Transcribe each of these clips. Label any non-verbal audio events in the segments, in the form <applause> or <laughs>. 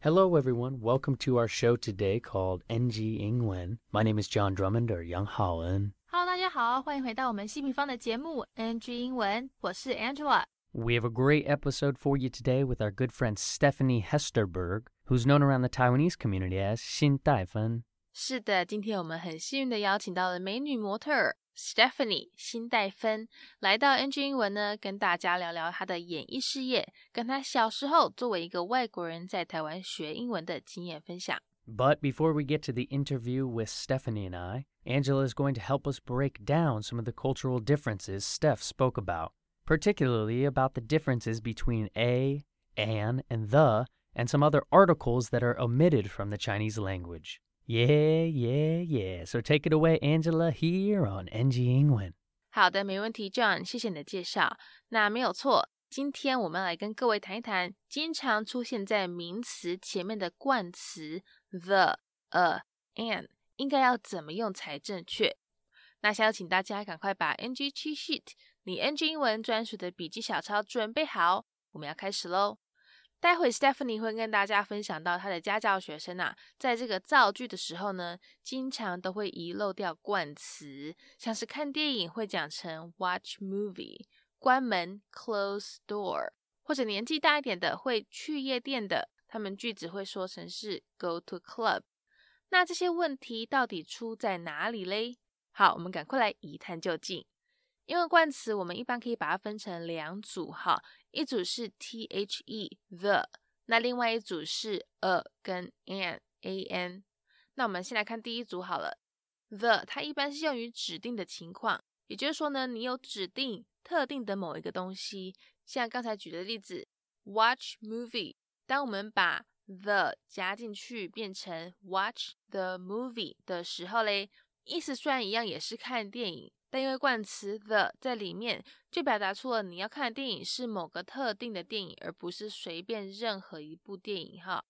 Hello, everyone. Welcome to our show today called NG 英文. My name is John Drummond or Young Haoen. Hello，大家好，欢迎回到我们新平方的节目 NG 英文，我是 Angela。We have a great episode for you today with our good friend Stephanie Hesterberg, who's known around the Taiwanese community as Xin Daifen. 是的，今天我们很幸运的邀请到了美女模特儿 Stephanie 辛黛芬来到 NG 英文呢，跟大家聊聊她的演艺事业，跟她小时候作为一个外国人在台湾学英文的经验分享。But before we get to the interview with Stephanie and I, Angela is going to help us break down some of the cultural differences Steph spoke about, particularly about the differences between a, an, and the, and some other articles that are omitted from the Chinese language. Yeah, yeah, yeah. So take it away, Angela. Here on NG e n 好的，没问题，John。谢谢你的介绍。那没有错，今天我们来跟各位谈一谈经常出现在名词前面的冠词 the、a、an，应该要怎么用才正确。那想要请大家赶快把 NG c h Sheet，你 NG 英文专属的笔记小抄准备好，我们要开始喽。待会 Stephanie 会跟大家分享到她的家教学生啊，在这个造句的时候呢，经常都会遗漏掉冠词，像是看电影会讲成 watch movie，关门 close door，或者年纪大一点的会去夜店的，他们句子会说成是 go to club。那这些问题到底出在哪里嘞？好，我们赶快来一探究竟。因为冠词，我们一般可以把它分成两组，哈，一组是 the the，那另外一组是 a 跟 an。an。那我们先来看第一组好了，the 它一般是用于指定的情况，也就是说呢，你有指定特定的某一个东西，像刚才举的例子，watch movie。当我们把 the 加进去，变成 watch the movie 的时候嘞，意思虽然一样，也是看电影。但因为冠词 the 在里面，就表达出了你要看的电影是某个特定的电影，而不是随便任何一部电影。哈，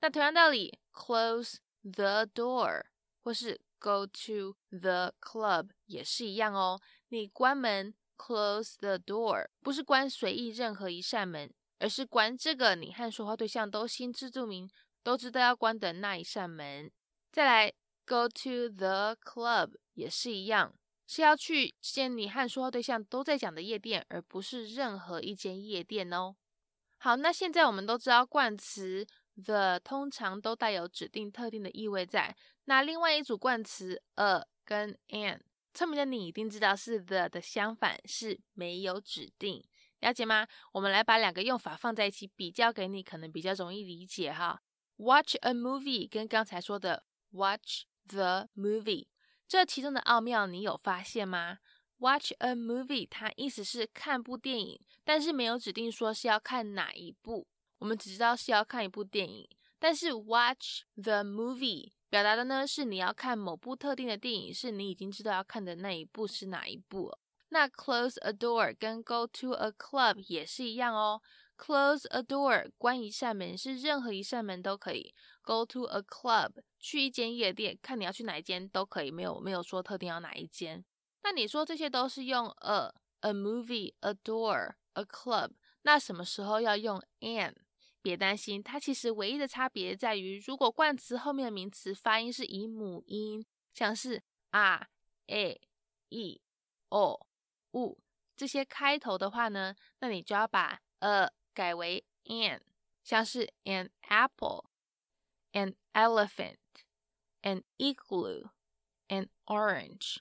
那同样道理，close the door 或是 go to the club 也是一样哦。你关门 close the door 不是关随意任何一扇门，而是关这个你和说话对象都心知肚明、都知道要关的那一扇门。再来 go to the club 也是一样。是要去见你和说话对象都在讲的夜店，而不是任何一间夜店哦。好，那现在我们都知道冠词 the 通常都带有指定特定的意味在。那另外一组冠词 a 跟 an，聪明的你一定知道是 the 的相反，是没有指定，了解吗？我们来把两个用法放在一起比较，给你可能比较容易理解哈。Watch a movie 跟刚才说的 watch the movie。这其中的奥妙，你有发现吗？Watch a movie，它意思是看部电影，但是没有指定说是要看哪一部，我们只知道是要看一部电影。但是 watch the movie 表达的呢，是你要看某部特定的电影，是你已经知道要看的那一部是哪一部。那 close a door 跟 go to a club 也是一样哦。Close a door，关一扇门，是任何一扇门都可以。Go to a club，去一间夜店，看你要去哪一间都可以，没有没有说特定要哪一间。那你说这些都是用 a，a movie，a door，a club。那什么时候要用 an？别担心，它其实唯一的差别在于，如果冠词后面的名词发音是以母音，像是 r，a，e，o，u 这些开头的话呢，那你就要把 a。改为 an，像是 an apple，an elephant，an igloo，an orange，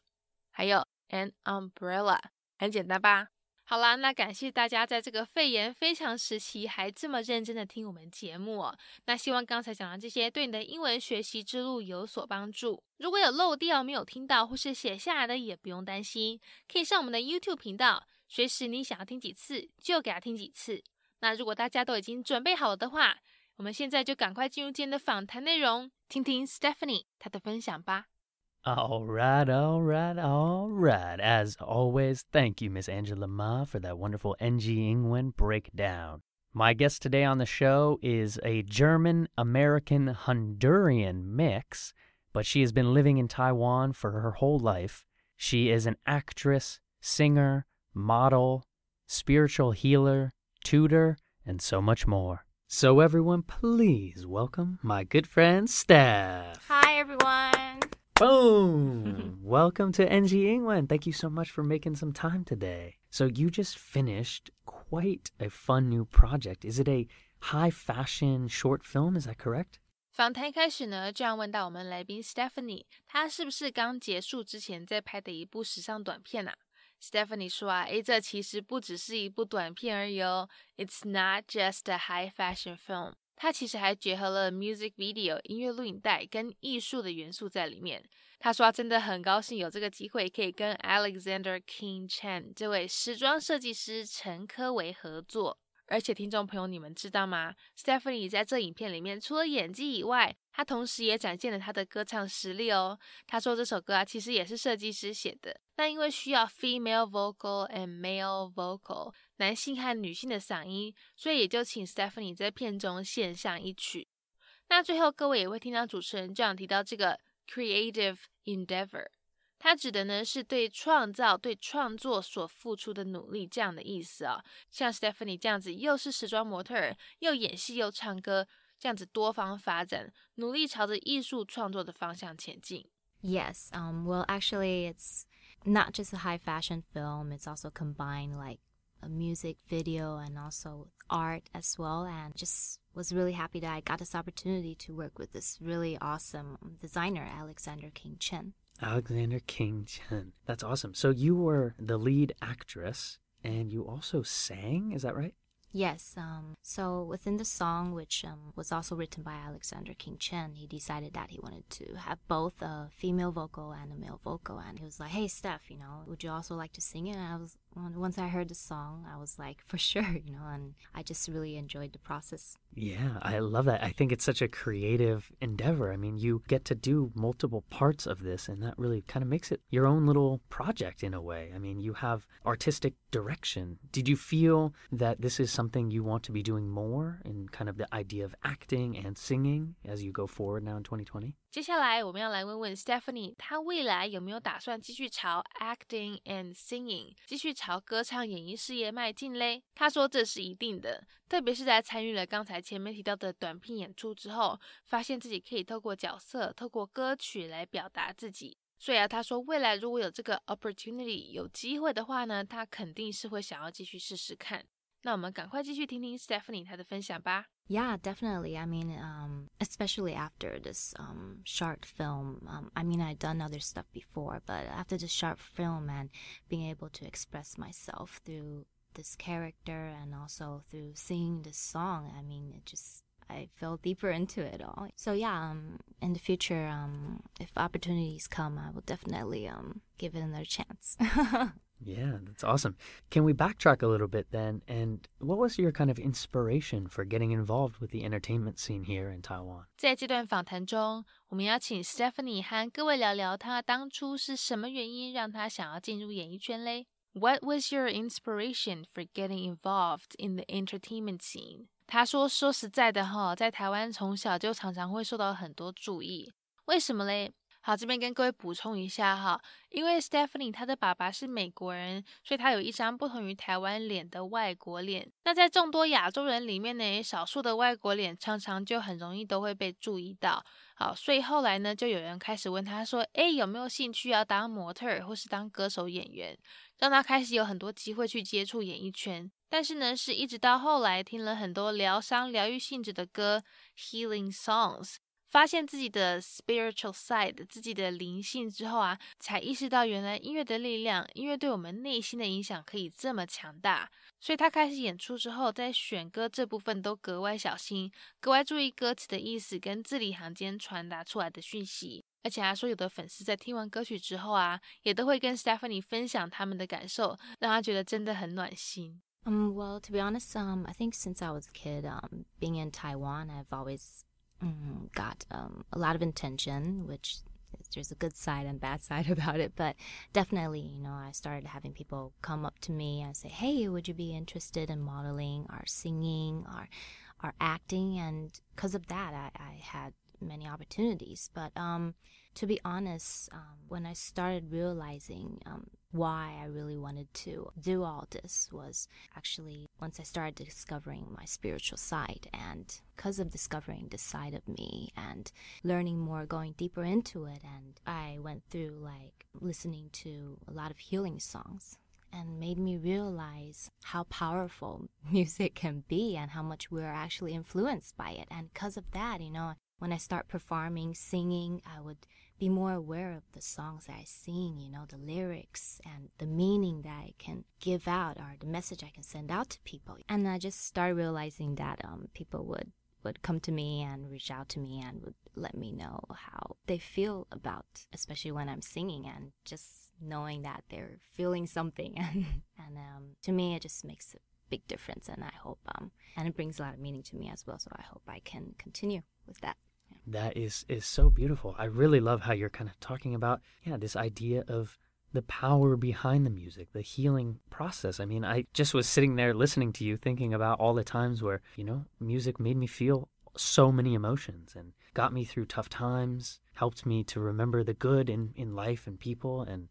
还有 an umbrella，很简单吧？好啦，那感谢大家在这个肺炎非常时期还这么认真的听我们节目。那希望刚才讲的这些对你的英文学习之路有所帮助。如果有漏掉没有听到或是写下来的，也不用担心，可以上我们的 YouTube 频道，随时你想要听几次就给他听几次。那如果大家都已经准备好了的话，我们现在就赶快进入今天的访谈内容，听听 Stephanie 她的分享吧。All right, all right, all right. As always, thank you, Miss Angela Ma, for that wonderful NG Ingwen breakdown. My guest today on the show is a German American Honduran mix, but she has been living in Taiwan for her whole life. She is an actress, singer, model, spiritual healer, tutor, and so much more. So, everyone, please welcome my good friend, Steph. Hi, everyone. Boom! <laughs> welcome to NG England. Thank you so much for making some time today. So, you just finished quite a fun new project. Is it a high fashion short film? Is that correct? Stephanie，她是不是刚结束之前在拍的一部时尚短片啊？Stephanie 说：“啊，诶，这其实不只是一部短片而已哦。It's not just a high fashion film。它其实还结合了 music video 音乐录影带跟艺术的元素在里面。”他说：“真的很高兴有这个机会可以跟 Alexander King Chen 这位时装设计师陈科维合作。而且，听众朋友，你们知道吗？Stephanie 在这影片里面除了演技以外，”他同时也展现了他的歌唱实力哦。他说这首歌啊，其实也是设计师写的。那因为需要 female vocal and male vocal 男性和女性的嗓音，所以也就请 Stephanie 在片中献上一曲。那最后各位也会听到主持人这样提到这个 creative endeavor，它指的呢是对创造、对创作所付出的努力这样的意思啊。像 Stephanie 这样子，又是时装模特儿，又演戏，又唱歌。这样子多方发展，努力朝着艺术创作的方向前进。Yes, um, well, actually, it's not just a high fashion film. It's also combined like a music video and also art as well. And just was really happy that I got this opportunity to work with this really awesome designer, Alexander King Chen. Alexander King Chen. That's awesome. So you were the lead actress and you also sang, is that right? Yes, um, so within the song, which um, was also written by Alexander King Chen, he decided that he wanted to have both a female vocal and a male vocal. And he was like, hey, Steph, you know, would you also like to sing it? And I was once I heard the song, I was like, <laughs> for sure, you know, and I just really enjoyed the process. Yeah, I love that. I think it's such a creative endeavor. I mean, you get to do multiple parts of this, and that really kind of makes it your own little project in a way. I mean, you have artistic direction. Did you feel that this is something you want to be doing more in kind of the idea of acting and singing as you go forward now in 2020? 接下来我们要来问问 Stephanie，她未来有没有打算继续朝 acting and singing 继续朝歌唱演艺事业迈进嘞。他说这是一定的，特别是在参与了刚才前面提到的短片演出之后，发现自己可以透过角色、透过歌曲来表达自己。所以啊，他说未来如果有这个 opportunity、有机会的话呢，他肯定是会想要继续试试看。那我们赶快继续听听 Stephanie 她的分享吧。Yeah, definitely. I mean, um, especially after this um, short film. Um, I mean, I'd done other stuff before, but after the short film and being able to express myself through this character and also through singing this song, I mean, it just I fell deeper into it all. So yeah, um, in the future, um, if opportunities come, I will definitely um, give it another chance. <laughs> yeah, that's awesome. Can we backtrack a little bit then? And what was your kind of inspiration for getting involved with the entertainment scene here in Taiwan? 在这段访谈中，我们要请 Stephanie 和各位聊聊她当初是什么原因让她想要进入演艺圈嘞。What was your inspiration for getting involved in the entertainment scene? 他说：“说实在的哈，在台湾从小就常常会受到很多注意，为什么嘞？好，这边跟各位补充一下哈，因为 Stephanie 她的爸爸是美国人，所以她有一张不同于台湾脸的外国脸。那在众多亚洲人里面呢，少数的外国脸常常就很容易都会被注意到。好，所以后来呢，就有人开始问他说：，哎，有没有兴趣要当模特儿或是当歌手、演员？”让他开始有很多机会去接触演艺圈，但是呢，是一直到后来听了很多疗伤、疗愈性质的歌 （healing songs），发现自己的 spiritual side，自己的灵性之后啊，才意识到原来音乐的力量，音乐对我们内心的影响可以这么强大。所以他开始演出之后，在选歌这部分都格外小心，格外注意歌词的意思跟字里行间传达出来的讯息。而且他说，有的粉丝在听完歌曲之后啊，也都会跟 Stephanie 分享他们的感受，让他觉得真的很暖心。Um, well, to be honest, um, I think since I was a kid, um, being in Taiwan, I've always um, got um, a lot of intention, which there's a good side and bad <laughs> side about it, but definitely, you know, I started having people come up to me and say, "Hey, would you be interested in modeling or singing or or acting?" And because of that, I, I had many opportunities. But um, to be honest, um, when I started realizing um, why I really wanted to do all this was actually once I started discovering my spiritual side. And because of discovering this side of me and learning more, going deeper into it, and I went through like listening to a lot of healing songs and made me realize how powerful <laughs> music can be and how much we're actually influenced by it. And because of that, you know, when I start performing, singing, I would be more aware of the songs that I sing, you know, the lyrics and the meaning that I can give out or the message I can send out to people. And I just started realizing that um, people would would come to me and reach out to me and would let me know how they feel about especially when i'm singing and just knowing that they're feeling something <laughs> and, and um, to me it just makes a big difference and i hope um, and it brings a lot of meaning to me as well so i hope i can continue with that that is is so beautiful. I really love how you're kind of talking about yeah this idea of the power behind the music, the healing process. I mean, I just was sitting there listening to you, thinking about all the times where you know music made me feel so many emotions and got me through tough times, helped me to remember the good in in life and people and.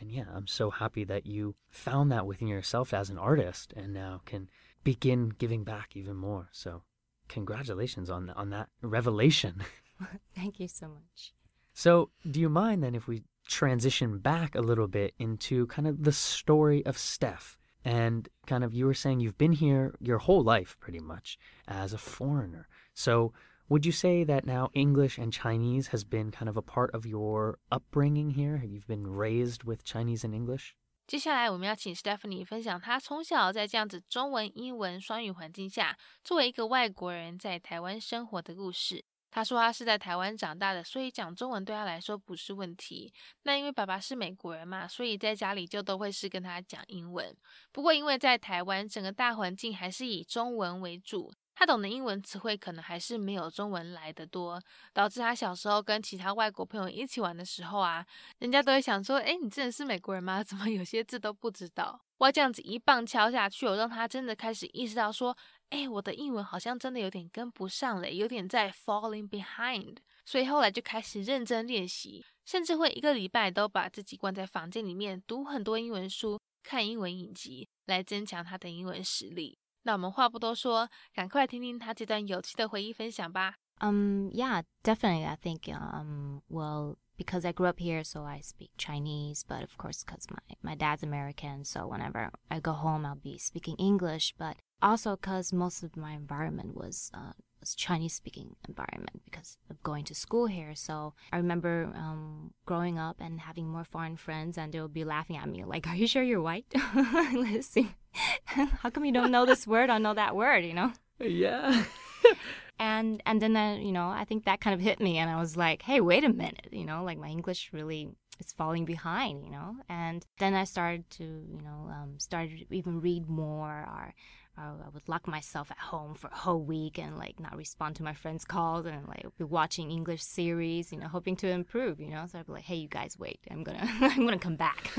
And yeah, I'm so happy that you found that within yourself as an artist and now can begin giving back even more. So Congratulations on on that revelation. <laughs> Thank you so much. So, do you mind then if we transition back a little bit into kind of the story of Steph? And kind of you were saying you've been here your whole life pretty much as a foreigner. So, would you say that now English and Chinese has been kind of a part of your upbringing here? Have you been raised with Chinese and English? 接下来，我们要请 Stephanie 分享她从小在这样子中文、英文双语环境下，作为一个外国人在台湾生活的故事。她说她是在台湾长大的，所以讲中文对她来说不是问题。那因为爸爸是美国人嘛，所以在家里就都会是跟他讲英文。不过，因为在台湾整个大环境还是以中文为主。他懂的英文词汇可能还是没有中文来得多，导致他小时候跟其他外国朋友一起玩的时候啊，人家都会想说：“哎，你真的是美国人吗？<laughs> 怎么有些字都不知道？”我这样子一棒敲下去，我让他真的开始意识到说：“哎，我的英文好像真的有点跟不上嘞，有点在 falling behind。”所以后来就开始认真练习，甚至会一个礼拜都把自己关在房间里面读很多英文书、看英文影集，来增强他的英文实力。那我们话不多说，赶快听听他这段有趣的回忆分享吧。Um, yeah, definitely. I think, um, well, because I grew up here, so I speak Chinese, but of course, because my, my dad's American, so whenever I go home, I'll be speaking English, but also because most of my environment was uh, was Chinese speaking environment because of going to school here. So I remember um, growing up and having more foreign friends, and they would be laughing at me like, "Are you sure you're white? <laughs> see, <laughs> how come you don't know this word or know that word? You know?" Yeah. <laughs> and and then uh, you know I think that kind of hit me, and I was like, "Hey, wait a minute!" You know, like my English really it's falling behind, you know. And then I started to, you know, um, started even read more, or, or I would lock myself at home for a whole week and like not respond to my friends' calls, and like be watching English series, you know, hoping to improve, you know. So I'd be like, hey, you guys, wait, I'm gonna, <laughs> I'm gonna come back.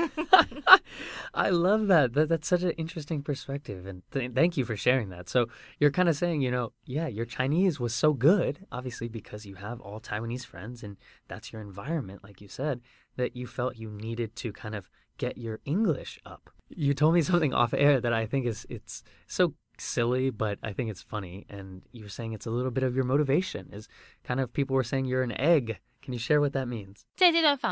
<laughs> I love that. that. That's such an interesting perspective, and th thank you for sharing that. So you're kind of saying, you know, yeah, your Chinese was so good, obviously because you have all Taiwanese friends and that's your environment, like you said that you felt you needed to kind of get your English up. You told me something <laughs> off air that I think is it's so silly, but I think it's funny. And you were saying it's a little bit of your motivation is kind of people were saying you're an egg. Can you share what that means? Stephanie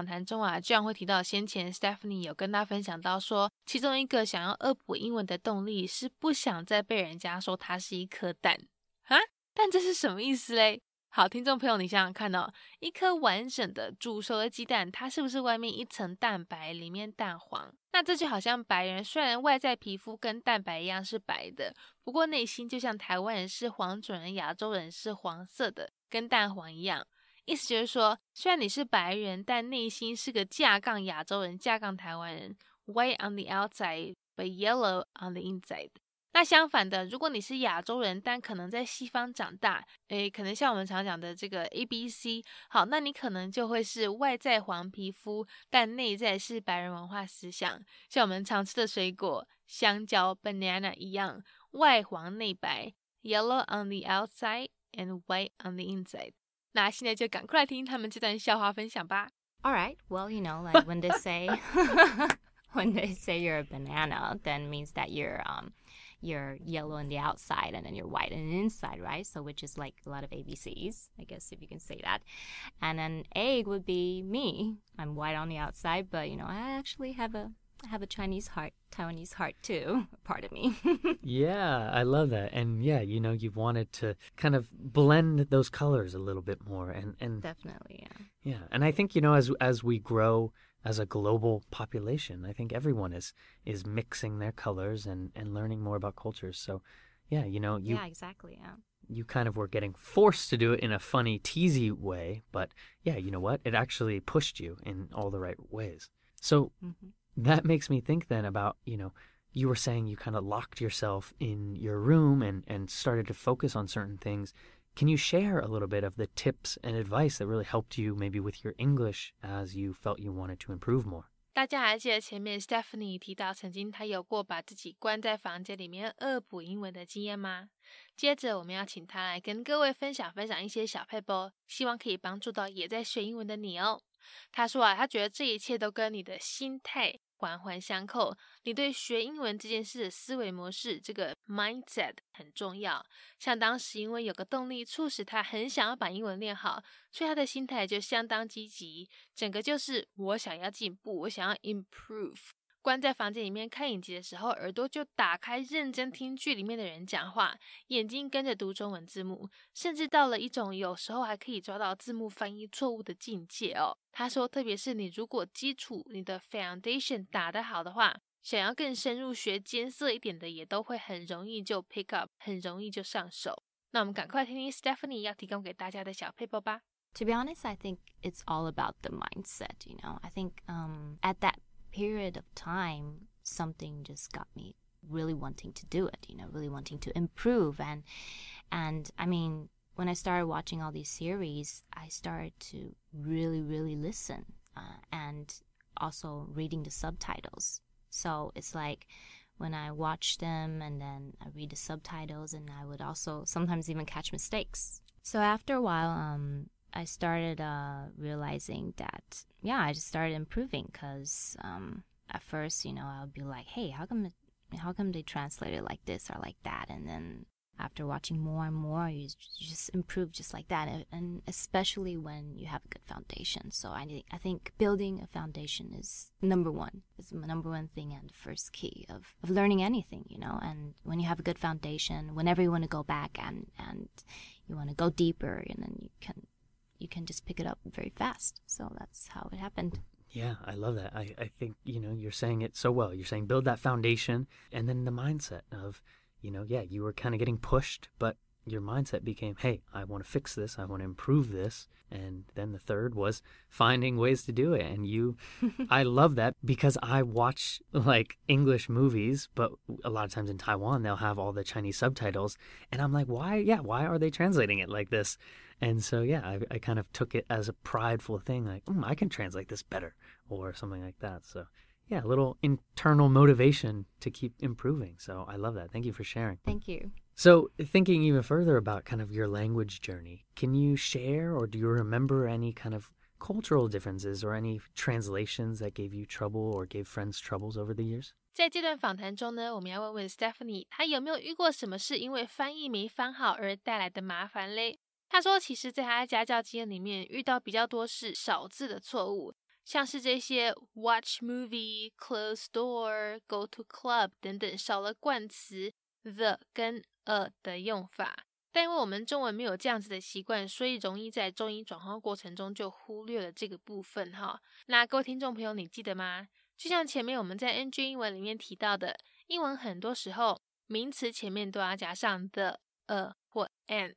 好，听众朋友，你想想看哦，一颗完整的煮熟的鸡蛋，它是不是外面一层蛋白，里面蛋黄？那这就好像白人，虽然外在皮肤跟蛋白一样是白的，不过内心就像台湾人是黄种人，亚洲人是黄色的，跟蛋黄一样。意思就是说，虽然你是白人，但内心是个架杠亚洲人、架杠台湾人，White on the outside, but yellow on the inside。那相反的，如果你是亚洲人，但可能在西方长大，诶，可能像我们常讲的这个 A B C，好，那你可能就会是外在黄皮肤，但内在是白人文化思想，像我们常吃的水果香蕉 banana 一样，外黄内白，yellow on the outside and white on the inside。那现在就赶快来听他们这段笑话分享吧。All right, well, you know, like when they say <laughs> when they say you're a banana, then means that you're um you're yellow on the outside and then you're white on the inside, right? So which is like a lot of ABCs, I guess if you can say that. And an egg would be me. I'm white on the outside, but you know, I actually have a have a Chinese heart, Taiwanese heart too, <laughs> part of me. <laughs> yeah, I love that. And yeah, you know, you've wanted to kind of blend those colors a little bit more and, and Definitely, yeah. Yeah. And I think, you know, as as we grow as a global population. I think everyone is is mixing their colors and and learning more about cultures. So, yeah, you know, you, yeah, exactly, yeah. You kind of were getting forced to do it in a funny, teasy way, but yeah, you know what? It actually pushed you in all the right ways. So mm-hmm. that makes me think then about you know you were saying you kind of locked yourself in your room and and started to focus on certain things Can you share a little bit of the tips and advice that really helped you, maybe with your English as you felt you wanted to improve more？大家还记得前面 Stephanie 提到曾经她有过把自己关在房间里面恶补英文的经验吗？接着我们要请她来跟各位分享分享一些小配 i 希望可以帮助到也在学英文的你哦。她说啊，她觉得这一切都跟你的心态。环环相扣，你对学英文这件事的思维模式，这个 mindset 很重要。像当时因为有个动力促使他很想要把英文练好，所以他的心态就相当积极，整个就是我想要进步，我想要 improve。关在房间里面看影集的时候，耳朵就打开认真听剧里面的人讲话，眼睛跟着读中文字幕，甚至到了一种有时候还可以抓到字幕翻译错误的境界哦。他说，特别是你如果基础你的 foundation 打得好的话，想要更深入学艰涩一点的，也都会很容易就 pick up，很容易就上手。那我们赶快听听 Stephanie 要提供给大家的小配播吧。To be honest, I think it's all about the mindset, you know. I think, um, at that period of time, something just got me really wanting to do it, you know, really wanting to improve. And, and I mean, when I started watching all these series, I started to really, really listen uh, and also reading the subtitles. So it's like when I watch them and then I read the subtitles, and I would also sometimes even catch mistakes. So after a while, um, I started uh, realizing that yeah, I just started improving because um, at first, you know, I would be like, hey, how come, how come they translate it like this or like that? And then after watching more and more, you just improve just like that. And especially when you have a good foundation. So I, I think building a foundation is number one. It's my number one thing and the first key of, of learning anything, you know. And when you have a good foundation, whenever you want to go back and, and you want to go deeper, and then you can you can just pick it up very fast. So that's how it happened. Yeah, I love that. I, I think, you know, you're saying it so well. You're saying build that foundation and then the mindset of, you know, yeah, you were kind of getting pushed, but your mindset became, hey, I want to fix this, I want to improve this. And then the third was finding ways to do it. And you, <laughs> I love that because I watch like English movies, but a lot of times in Taiwan, they'll have all the Chinese subtitles. And I'm like, why? Yeah, why are they translating it like this? And so, yeah, I, I kind of took it as a prideful thing, like, mm, I can translate this better or something like that. So, yeah, a little internal motivation to keep improving. So I love that. Thank you for sharing. Thank you. So, thinking even further about kind of your language journey, can you share or do you remember any kind of cultural differences or any translations that gave you trouble or gave friends troubles over the years? 在这段访谈中呢，我们要问问 Stephanie，她有没有遇过什么是因为翻译没翻好而带来的麻烦嘞？她说，其实在她家教经验里面，遇到比较多是少字的错误，像是这些 watch movie、close door、go to club 等等，少了冠词 the 跟呃的用法，但因为我们中文没有这样子的习惯，所以容易在中英转换过程中就忽略了这个部分哈。那各位听众朋友，你记得吗？就像前面我们在 NG 英文里面提到的，英文很多时候名词前面都要加上 the 呃或 an。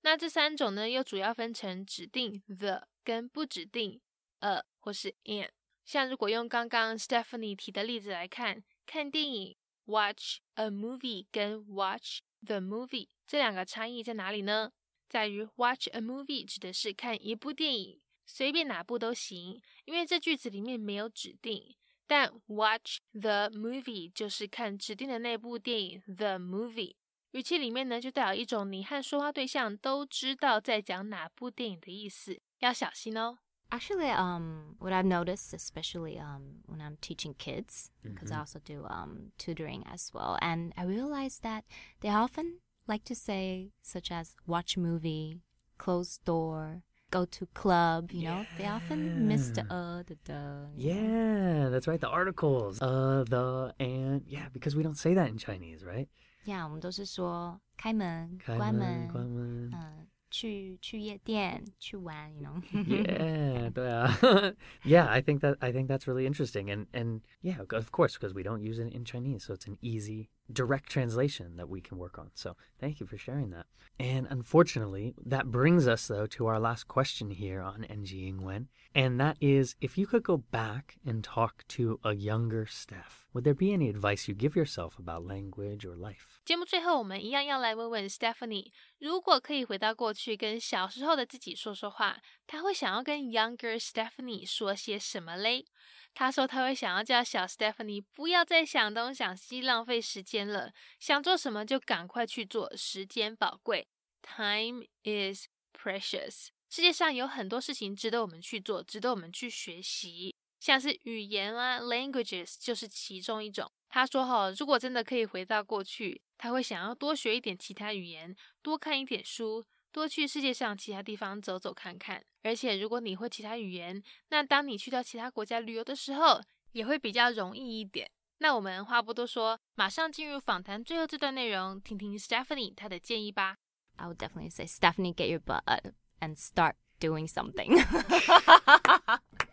那这三种呢，又主要分成指定 the 跟不指定 a 或是 an。像如果用刚刚 Stephanie 提的例子来看，看电影 watch a movie 跟 watch The movie 这两个差异在哪里呢？在于 watch a movie 指的是看一部电影，随便哪部都行，因为这句子里面没有指定。但 watch the movie 就是看指定的那部电影 the movie，语气里面呢就代表一种你和说话对象都知道在讲哪部电影的意思，要小心哦。Actually, um, what I've noticed, especially um, when I'm teaching kids, because mm -hmm. I mm-hmm. also do um, tutoring as well, and I realize that they often like to say such as watch movie, close door, go to club. You know, they often miss the uh, the Yeah, know? that's right. The articles, uh, the and yeah, because we don't say that in Chinese, right? Yeah, 我们都是说开门、开门关门、关门。嗯、呃，去去夜店去玩，you know. <laughs> yeah, <laughs> yeah. I think that I think that's really interesting and and yeah, of course because we don't use it in Chinese, so it's an easy direct translation that we can work on. So thank you for sharing that. And unfortunately, that brings us though to our last question here on NG when, and that is if you could go back and talk to a younger Steph, would there be any advice you give yourself about language or life? 节目最后，我们一样要来问问 Stephanie，如果可以回到过去跟小时候的自己说说话，他会想要跟 Younger Stephanie 说些什么嘞？他说他会想要叫小 Stephanie 不要再想东想西浪费时间了，想做什么就赶快去做，时间宝贵。Time is precious。世界上有很多事情值得我们去做，值得我们去学习，像是语言啊，languages 就是其中一种。他说哈，如果真的可以回到过去，他会想要多学一点其他语言，多看一点书。多去世界上其他地方走走看看，而且如果你会其他语言，那当你去到其他国家旅游的时候，也会比较容易一点。那我们话不多说，马上进入访谈最后这段内容，听听 Stephanie 她的建议吧。I would definitely say Stephanie, get your butt and start doing something. <laughs> <laughs> <laughs>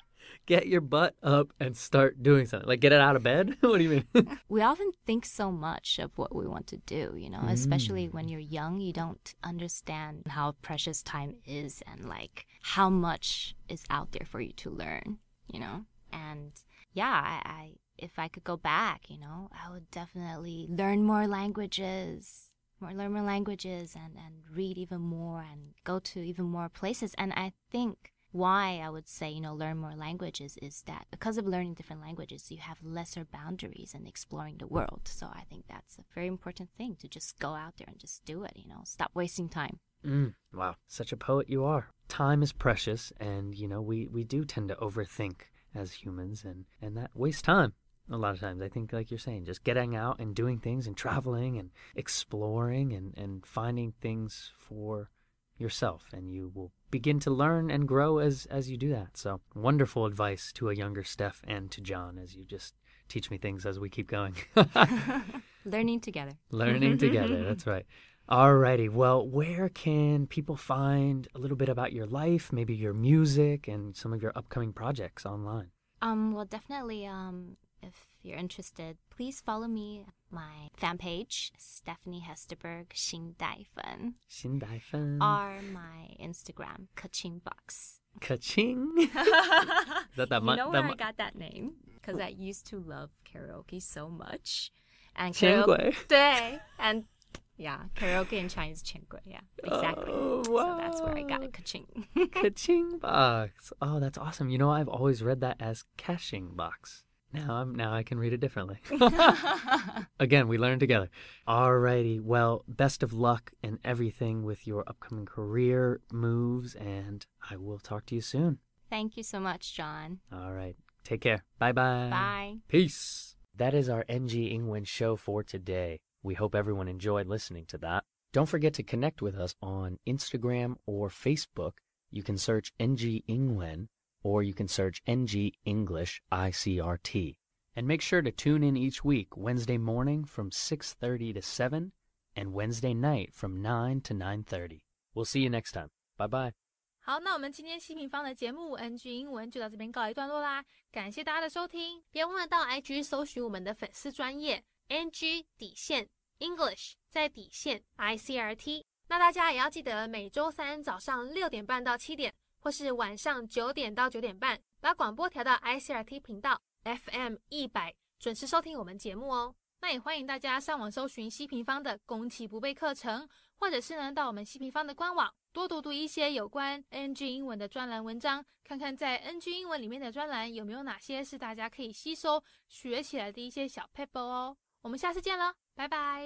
get your butt up and start doing something. Like get it out of bed? <laughs> what do you mean? <laughs> we often think so much of what we want to do, you know, mm. especially when you're young, you don't understand how precious time is and like how much is out there for you to learn, you know? And yeah, I, I if I could go back, you know, I would definitely learn more languages. More, learn more languages and, and read even more and go to even more places. And I think why I would say, you know, learn more languages is that because of learning different languages, you have lesser boundaries and exploring the world. So I think that's a very important thing to just go out there and just do it, you know, stop wasting time. Mm, wow, such a poet you are. Time is precious, and, you know, we, we do tend to overthink as humans, and, and that wastes time a lot of times. I think, like you're saying, just getting out and doing things and traveling and exploring and, and finding things for yourself and you will begin to learn and grow as as you do that. So, wonderful advice to a younger Steph and to John as you just teach me things as we keep going. <laughs> Learning together. Learning <laughs> together. That's right. Alrighty. Well, where can people find a little bit about your life, maybe your music, and some of your upcoming projects online? Um, well, definitely. Um, if you're interested, please follow me my fan page, Stephanie Hesterberg 新代分新代分 or my Instagram, Kaching Box. Kaching? <laughs> Is that that you know where I got that name? Because I used to love karaoke so much. And karaoke, 对, and yeah, karaoke in Chinese Qingui. Yeah, exactly. Oh, wow. So that's where I got kaching. kaching box. Oh, that's awesome. You know, I've always read that as caching box. Now I'm now I can read it differently. <laughs> <laughs> Again, we learn together. Alrighty. Well, best of luck and everything with your upcoming career moves, and I will talk to you soon. Thank you so much, John. All right. Take care. Bye bye. Bye. Peace. That is our NG Ingwen show for today. We hope everyone enjoyed listening to that. Don't forget to connect with us on Instagram or Facebook. You can search NG Ingwen or you can search NG English ICRT. And make sure to tune in each week Wednesday morning from 6:30 to 7 and Wednesday night from 9 to 9:30. We'll see you next time. Bye bye. 好，那我们今天西平方的节目 NG 英文就到这边告一段落啦，感谢大家的收听，别忘了到 IG 搜寻我们的粉丝专业 NG 底线 English 在底线 ICRT。那大家也要记得每周三早上六点半到七点。或是晚上九点到九点半，把广播调到 I C R T 频道 F M 一百，准时收听我们节目哦。那也欢迎大家上网搜寻西平方的“攻其不备”课程，或者是呢到我们西平方的官网，多读读一些有关 N G 英文的专栏文章，看看在 N G 英文里面的专栏有没有哪些是大家可以吸收学起来的一些小 paper 哦。我们下次见了，拜拜。